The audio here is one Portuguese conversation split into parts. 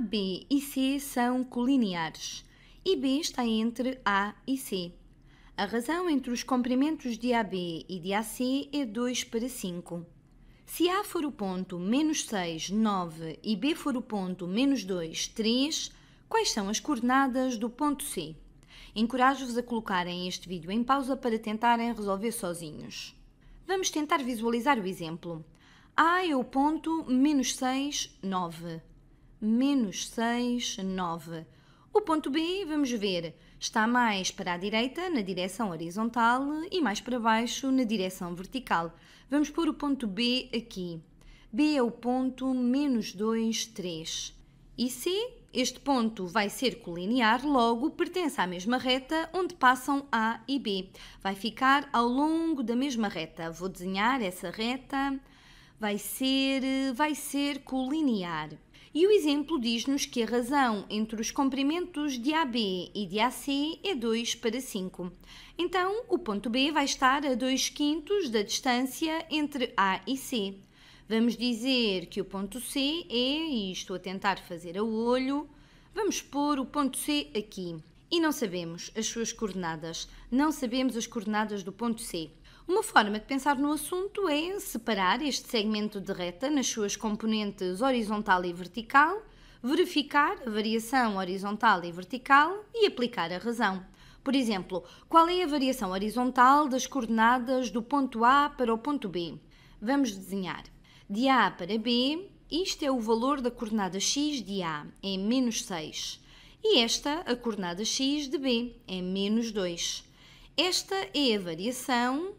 B e C são colineares e B está entre A e C. A razão entre os comprimentos de AB e de AC é 2 para 5. Se A for o ponto menos 6, 9 e B for o ponto menos 2, 3, quais são as coordenadas do ponto C? Encorajo-vos a colocarem este vídeo em pausa para tentarem resolver sozinhos. Vamos tentar visualizar o exemplo. A é o ponto menos 6, 9 menos 6, 9. O ponto B, vamos ver, está mais para a direita, na direção horizontal, e mais para baixo, na direção vertical. Vamos pôr o ponto B aqui. B é o ponto menos 2, 3. E C, este ponto vai ser colinear, logo pertence à mesma reta onde passam A e B. Vai ficar ao longo da mesma reta. Vou desenhar essa reta. Vai ser, vai ser colinear. E o exemplo diz-nos que a razão entre os comprimentos de AB e de AC é 2 para 5. Então, o ponto B vai estar a 2 quintos da distância entre A e C. Vamos dizer que o ponto C é, e estou a tentar fazer a olho, vamos pôr o ponto C aqui. E não sabemos as suas coordenadas, não sabemos as coordenadas do ponto C. Uma forma de pensar no assunto é separar este segmento de reta nas suas componentes horizontal e vertical, verificar a variação horizontal e vertical e aplicar a razão. Por exemplo, qual é a variação horizontal das coordenadas do ponto A para o ponto B? Vamos desenhar. De A para B, isto é o valor da coordenada x de A, é menos 6. E esta, a coordenada x de B, é menos 2. Esta é a variação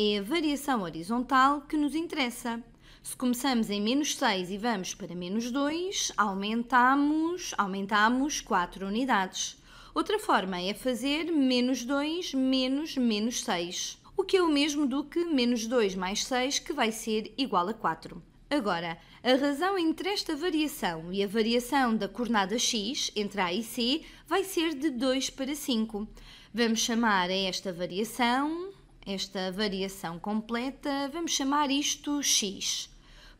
é a variação horizontal que nos interessa. Se começamos em menos 6 e vamos para menos 2, aumentamos, aumentamos 4 unidades. Outra forma é fazer menos 2 menos menos 6, o que é o mesmo do que menos 2 mais 6, que vai ser igual a 4. Agora, a razão entre esta variação e a variação da coordenada x, entre A e C, vai ser de 2 para 5. Vamos chamar a esta variação esta variação completa, vamos chamar isto x.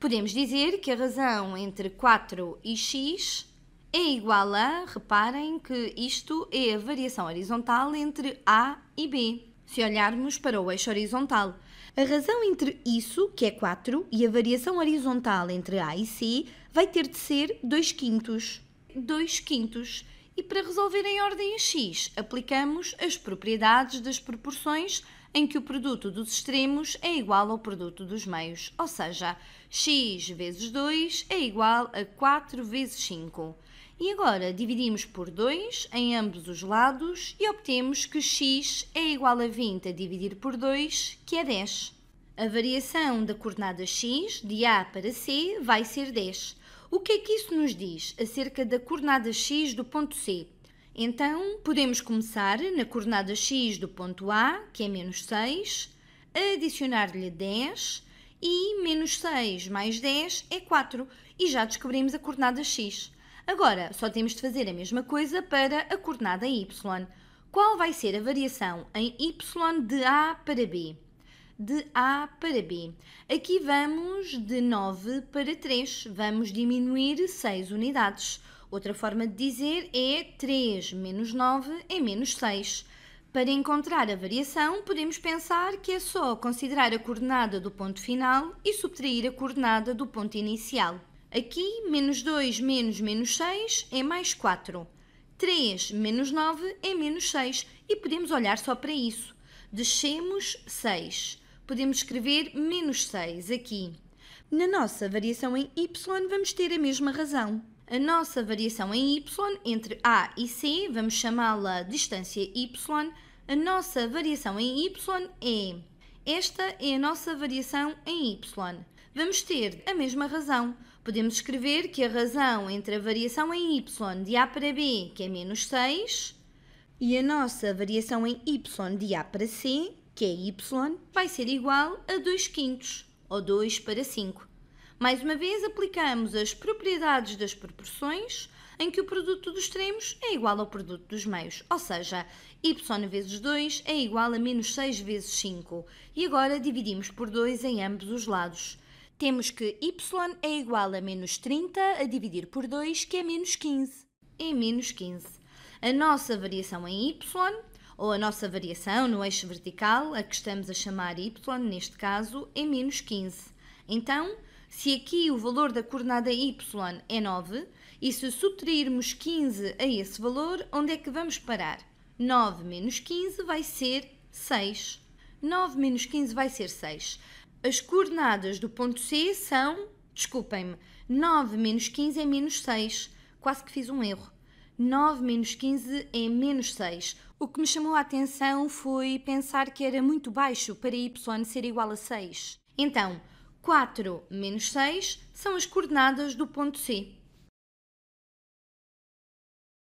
Podemos dizer que a razão entre 4 e x é igual a, reparem que isto é a variação horizontal entre A e B, se olharmos para o eixo horizontal. A razão entre isso, que é 4, e a variação horizontal entre A e C vai ter de ser 2 quintos. 2 quintos. E para resolver em ordem a x, aplicamos as propriedades das proporções em que o produto dos extremos é igual ao produto dos meios, ou seja, x vezes 2 é igual a 4 vezes 5. E agora dividimos por 2 em ambos os lados e obtemos que x é igual a 20 a dividir por 2, que é 10. A variação da coordenada x de A para C vai ser 10. O que é que isso nos diz acerca da coordenada x do ponto C? Então, podemos começar na coordenada x do ponto A, que é menos 6, adicionar-lhe 10 e menos 6 mais 10 é 4 e já descobrimos a coordenada x. Agora, só temos de fazer a mesma coisa para a coordenada y. Qual vai ser a variação em y de A para B? De A para B. Aqui vamos de 9 para 3, vamos diminuir 6 unidades. Outra forma de dizer é 3 menos 9 é menos 6. Para encontrar a variação, podemos pensar que é só considerar a coordenada do ponto final e subtrair a coordenada do ponto inicial. Aqui, menos 2 menos menos 6 é mais 4. 3 menos 9 é menos 6 e podemos olhar só para isso. Descemos 6. Podemos escrever menos 6 aqui. Na nossa variação em y, vamos ter a mesma razão a nossa variação em y entre A e C, vamos chamá-la distância y, a nossa variação em y é. Esta é a nossa variação em y. Vamos ter a mesma razão. Podemos escrever que a razão entre a variação em y de A para B, que é menos 6, e a nossa variação em y de A para C, que é y, vai ser igual a 2 quintos, ou 2 para 5. Mais uma vez, aplicamos as propriedades das proporções em que o produto dos extremos é igual ao produto dos meios, ou seja, y vezes 2 é igual a menos 6 vezes 5. E agora dividimos por 2 em ambos os lados. Temos que y é igual a menos 30 a dividir por 2, que é menos 15. É menos 15. A nossa variação em y, ou a nossa variação no eixo vertical, a que estamos a chamar y neste caso, é menos 15. Então, se aqui o valor da coordenada y é 9, e se subtrairmos 15 a esse valor, onde é que vamos parar? 9 menos 15 vai ser 6. 9 menos 15 vai ser 6. As coordenadas do ponto C são, desculpem-me, 9 menos 15 é menos 6. Quase que fiz um erro. 9 menos 15 é menos 6. O que me chamou a atenção foi pensar que era muito baixo para y ser igual a 6. Então, 4 menos 6 são as coordenadas do ponto C.